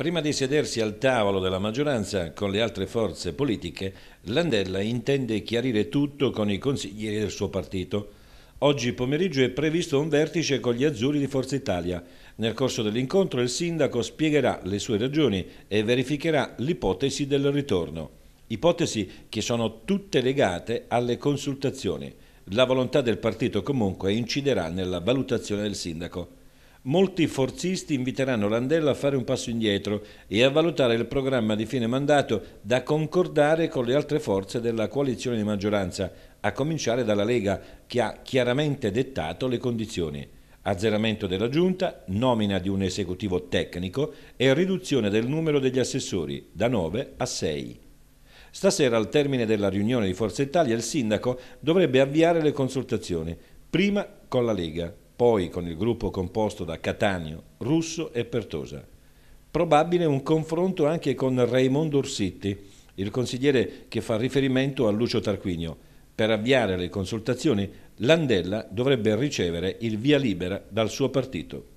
Prima di sedersi al tavolo della maggioranza con le altre forze politiche, Landella intende chiarire tutto con i consiglieri del suo partito. Oggi pomeriggio è previsto un vertice con gli azzurri di Forza Italia. Nel corso dell'incontro il sindaco spiegherà le sue ragioni e verificherà l'ipotesi del ritorno. Ipotesi che sono tutte legate alle consultazioni. La volontà del partito comunque inciderà nella valutazione del sindaco molti forzisti inviteranno Landella a fare un passo indietro e a valutare il programma di fine mandato da concordare con le altre forze della coalizione di maggioranza, a cominciare dalla Lega, che ha chiaramente dettato le condizioni. Azzeramento della giunta, nomina di un esecutivo tecnico e riduzione del numero degli assessori da 9 a 6. Stasera, al termine della riunione di Forza Italia, il sindaco dovrebbe avviare le consultazioni, prima con la Lega, poi con il gruppo composto da Catania, Russo e Pertosa. Probabile un confronto anche con Raimondo Ursitti, il consigliere che fa riferimento a Lucio Tarquinio. Per avviare le consultazioni, Landella dovrebbe ricevere il via libera dal suo partito.